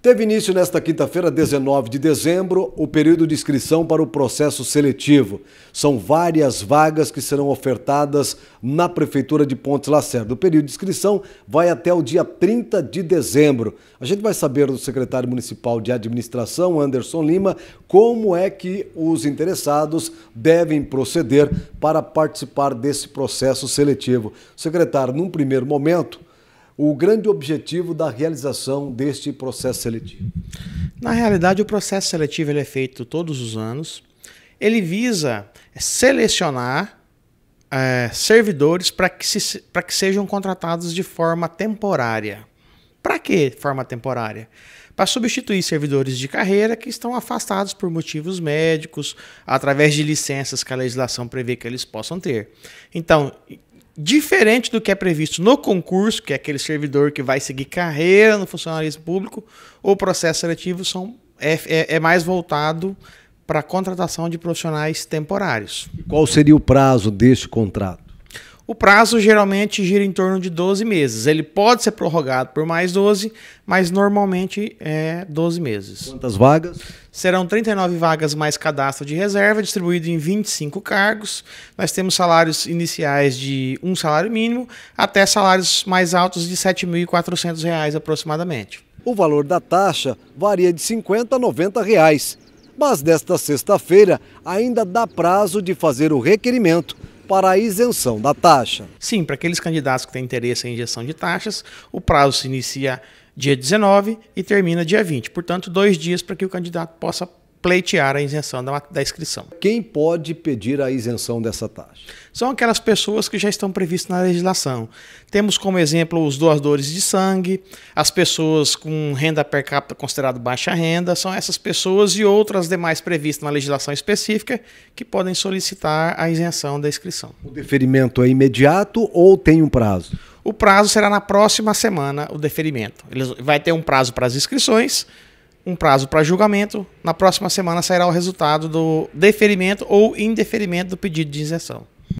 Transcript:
Teve início nesta quinta-feira, 19 de dezembro, o período de inscrição para o processo seletivo. São várias vagas que serão ofertadas na Prefeitura de Pontes Lacerda. O período de inscrição vai até o dia 30 de dezembro. A gente vai saber do secretário municipal de administração, Anderson Lima, como é que os interessados devem proceder para participar desse processo seletivo. Secretário, num primeiro momento, o grande objetivo da realização deste processo seletivo? Na realidade, o processo seletivo ele é feito todos os anos. Ele visa é, selecionar é, servidores para que, se, que sejam contratados de forma temporária. Para que forma temporária? Para substituir servidores de carreira que estão afastados por motivos médicos, através de licenças que a legislação prevê que eles possam ter. Então, diferente do que é previsto no concurso, que é aquele servidor que vai seguir carreira no funcionalismo público, o processo seletivo são, é, é, é mais voltado para a contratação de profissionais temporários. Qual seria o prazo deste contrato? O prazo geralmente gira em torno de 12 meses. Ele pode ser prorrogado por mais 12, mas normalmente é 12 meses. Quantas vagas? Serão 39 vagas mais cadastro de reserva, distribuído em 25 cargos. Nós temos salários iniciais de um salário mínimo até salários mais altos de R$ 7.400 aproximadamente. O valor da taxa varia de 50 a 90 reais, mas desta sexta-feira ainda dá prazo de fazer o requerimento para a isenção da taxa. Sim, para aqueles candidatos que têm interesse em injeção de taxas, o prazo se inicia dia 19 e termina dia 20. Portanto, dois dias para que o candidato possa pleitear a isenção da, da inscrição. Quem pode pedir a isenção dessa taxa? São aquelas pessoas que já estão previstas na legislação. Temos como exemplo os doadores de sangue, as pessoas com renda per capita considerada baixa renda, são essas pessoas e outras demais previstas na legislação específica que podem solicitar a isenção da inscrição. O deferimento é imediato ou tem um prazo? O prazo será na próxima semana, o deferimento. Ele vai ter um prazo para as inscrições, um prazo para julgamento. Na próxima semana sairá o resultado do deferimento ou indeferimento do pedido de isenção.